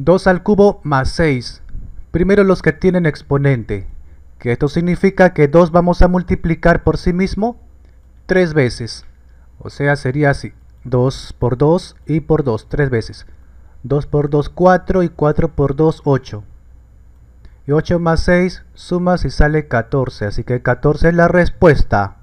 2 al cubo más 6. Primero los que tienen exponente, que esto significa que 2 vamos a multiplicar por sí mismo 3 veces. O sea, sería así, 2 por 2 y por 2, 3 veces. 2 por 2, 4 y 4 por 2, 8. Y 8 más 6 suma y sale 14, así que 14 es la respuesta.